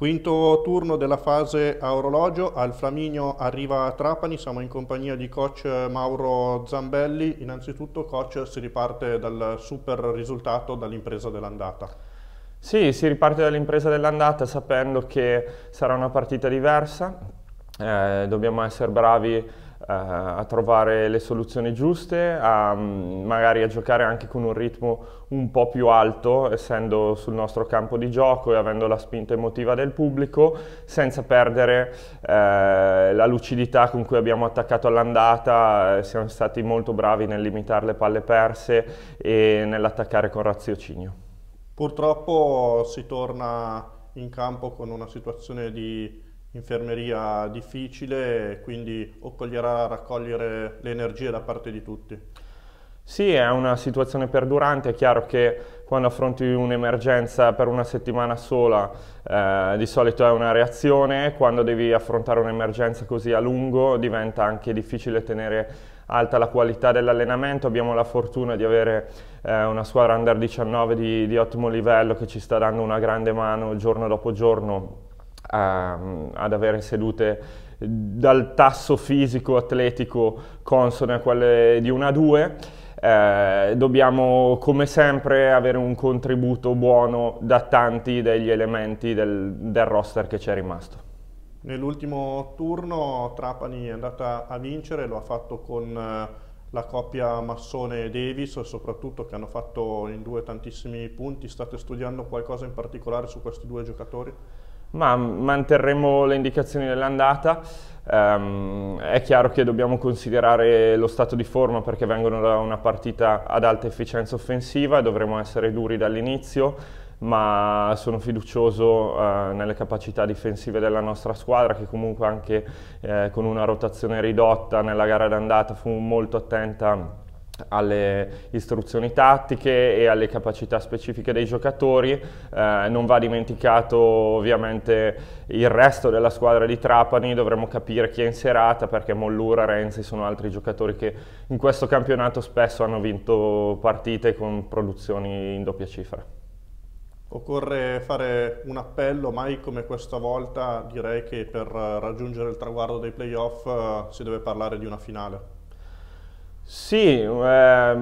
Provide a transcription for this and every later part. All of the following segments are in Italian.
Quinto turno della fase a orologio, al Flaminio arriva a Trapani, siamo in compagnia di coach Mauro Zambelli. Innanzitutto coach si riparte dal super risultato dall'impresa dell'andata. Sì, si riparte dall'impresa dell'andata sapendo che sarà una partita diversa, eh, dobbiamo essere bravi eh, a trovare le soluzioni giuste, a, mm, magari a giocare anche con un ritmo un po' più alto, essendo sul nostro campo di gioco e avendo la spinta emotiva del pubblico, senza perdere eh, la lucidità con cui abbiamo attaccato all'andata, eh, siamo stati molto bravi nel limitare le palle perse e nell'attaccare con raziocinio. Purtroppo si torna in campo con una situazione di infermeria difficile, quindi occoglierà raccogliere le energie da parte di tutti. Sì, è una situazione perdurante, è chiaro che quando affronti un'emergenza per una settimana sola eh, di solito è una reazione, quando devi affrontare un'emergenza così a lungo diventa anche difficile tenere alta la qualità dell'allenamento, abbiamo la fortuna di avere eh, una squadra under 19 di, di ottimo livello che ci sta dando una grande mano giorno dopo giorno a, ehm, ad avere sedute dal tasso fisico atletico consone a quelle di una a due. Eh, dobbiamo come sempre avere un contributo buono da tanti degli elementi del, del roster che ci è rimasto. Nell'ultimo turno Trapani è andata a vincere, lo ha fatto con eh, la coppia Massone e Davis, soprattutto che hanno fatto in due tantissimi punti. State studiando qualcosa in particolare su questi due giocatori? ma manterremo le indicazioni dell'andata. Um, è chiaro che dobbiamo considerare lo stato di forma perché vengono da una partita ad alta efficienza offensiva e dovremo essere duri dall'inizio, ma sono fiducioso uh, nelle capacità difensive della nostra squadra che comunque anche eh, con una rotazione ridotta nella gara d'andata fu molto attenta alle istruzioni tattiche e alle capacità specifiche dei giocatori. Eh, non va dimenticato ovviamente il resto della squadra di Trapani, dovremo capire chi è in serata perché Mollura, Renzi sono altri giocatori che in questo campionato spesso hanno vinto partite con produzioni in doppia cifra. Occorre fare un appello, mai come questa volta direi che per raggiungere il traguardo dei playoff eh, si deve parlare di una finale. Sì, eh,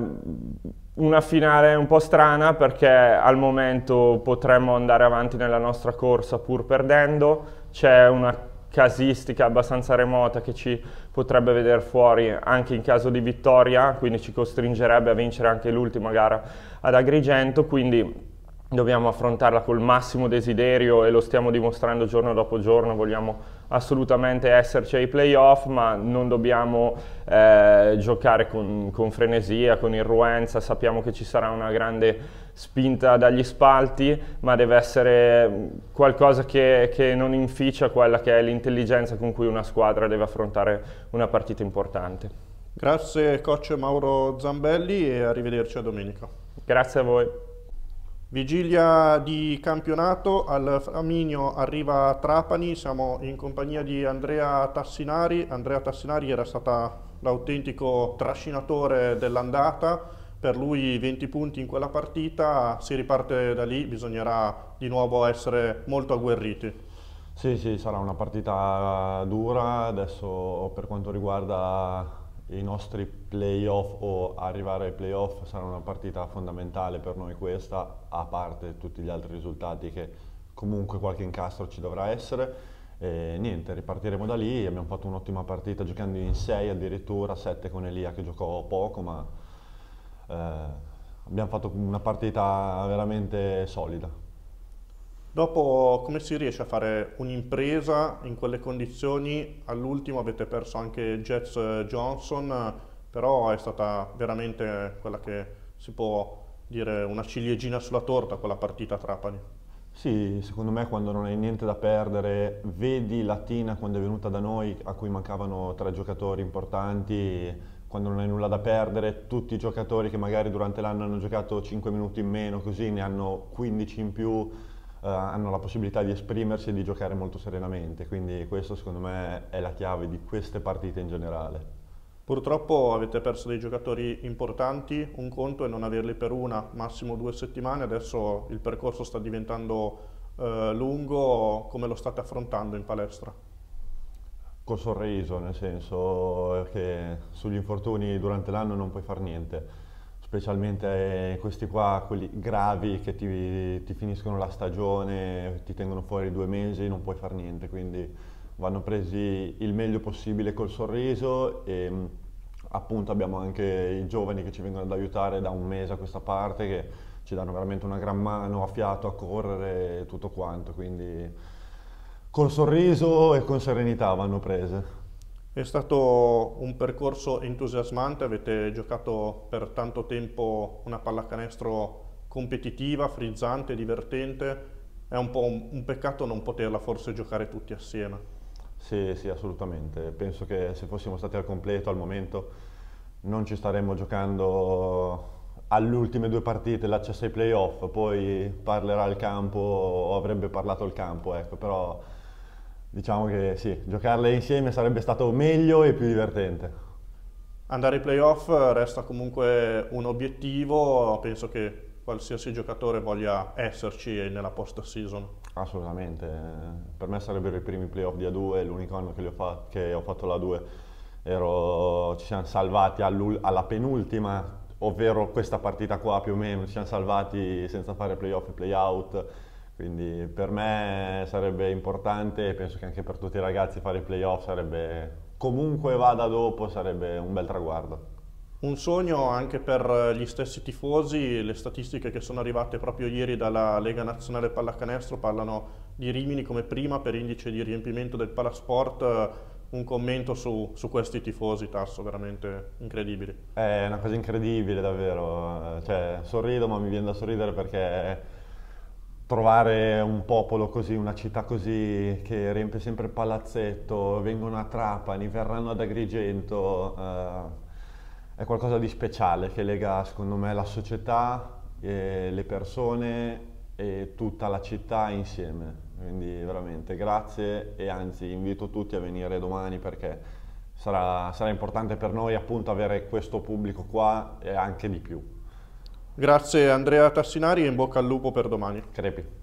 una finale un po' strana perché al momento potremmo andare avanti nella nostra corsa pur perdendo, c'è una casistica abbastanza remota che ci potrebbe vedere fuori anche in caso di vittoria, quindi ci costringerebbe a vincere anche l'ultima gara ad Agrigento, quindi dobbiamo affrontarla col massimo desiderio e lo stiamo dimostrando giorno dopo giorno, vogliamo assolutamente esserci ai playoff, ma non dobbiamo eh, giocare con, con, frenesia, con irruenza, sappiamo che ci sarà una grande spinta dagli spalti, ma deve essere qualcosa che, che non inficia quella che è l'intelligenza con cui una squadra deve affrontare una partita importante. Grazie coach Mauro Zambelli e arrivederci a domenica. Grazie a voi. Vigilia di campionato, al Flaminio arriva Trapani, siamo in compagnia di Andrea Tassinari. Andrea Tassinari era stato l'autentico trascinatore dell'andata, per lui 20 punti in quella partita, si riparte da lì, bisognerà di nuovo essere molto agguerriti. Sì, sì, sarà una partita dura, adesso per quanto riguarda i nostri playoff o arrivare ai playoff sarà una partita fondamentale per noi questa, a parte tutti gli altri risultati che comunque qualche incastro ci dovrà essere. E niente, ripartiremo da lì, abbiamo fatto un'ottima partita giocando in 6 addirittura, 7 con Elia che giocò poco, ma eh, abbiamo fatto una partita veramente solida. Dopo come si riesce a fare un'impresa in quelle condizioni? All'ultimo avete perso anche Jets eh, Johnson, però è stata veramente quella che si può dire una ciliegina sulla torta quella partita a Trapani. Sì, secondo me quando non hai niente da perdere, vedi Latina quando è venuta da noi, a cui mancavano tre giocatori importanti, quando non hai nulla da perdere, tutti i giocatori che magari durante l'anno hanno giocato 5 minuti in meno, così ne hanno 15 in più, eh, hanno la possibilità di esprimersi e di giocare molto serenamente, quindi questo secondo me è la chiave di queste partite in generale. Purtroppo avete perso dei giocatori importanti, un conto è non averli per una, massimo due settimane, adesso il percorso sta diventando eh, lungo, come lo state affrontando in palestra? Col sorriso, nel senso che sugli infortuni durante l'anno non puoi fare niente specialmente eh, questi qua, quelli gravi che ti, ti, finiscono la stagione, ti tengono fuori due mesi, non puoi fare niente, quindi vanno presi il meglio possibile col sorriso e mm, appunto abbiamo anche i giovani che ci vengono ad aiutare da un mese a questa parte che ci danno veramente una gran mano a fiato, a correre e tutto quanto, quindi col sorriso e con serenità vanno prese. È stato un percorso entusiasmante, avete giocato per tanto tempo una pallacanestro competitiva, frizzante, divertente. È un po' un, un peccato non poterla forse giocare tutti assieme. Sì, sì, assolutamente. Penso che se fossimo stati al completo al momento non ci staremmo giocando alle ultime due partite l'accesso ai playoff, poi parlerà il campo o avrebbe parlato il campo, ecco, però diciamo che sì, giocarle insieme sarebbe stato meglio e più divertente. Andare ai playoff eh, resta comunque un obiettivo, penso che qualsiasi giocatore voglia esserci nella post season. Assolutamente, per me sarebbero i primi playoff di A2, l'unico anno che, fa- che ho fatto la 2 Ero, ci siamo salvati alla penultima, ovvero questa partita qua più o meno, ci siamo salvati senza fare playoff e playout quindi per me sarebbe importante e penso che anche per tutti i ragazzi fare i playoff sarebbe, comunque vada dopo, sarebbe un bel traguardo. Un sogno anche per gli stessi tifosi, le statistiche che sono arrivate proprio ieri dalla Lega Nazionale Pallacanestro parlano di Rimini come prima per indice di riempimento del Palasport. Un commento su, su questi tifosi, Tasso, veramente incredibili. È una cosa incredibile davvero, cioè, sorrido ma mi viene da sorridere perché trovare un popolo così, una città così che riempie sempre il palazzetto, vengono a Trapani, verranno ad Agrigento, eh, è qualcosa di speciale che lega secondo me la società, le persone e tutta la città insieme. Quindi veramente grazie e anzi invito tutti a venire domani perché sarà, sarà importante per noi appunto avere questo pubblico qua e anche di più. Grazie Andrea Tassinari e in bocca al lupo per domani. Crepi.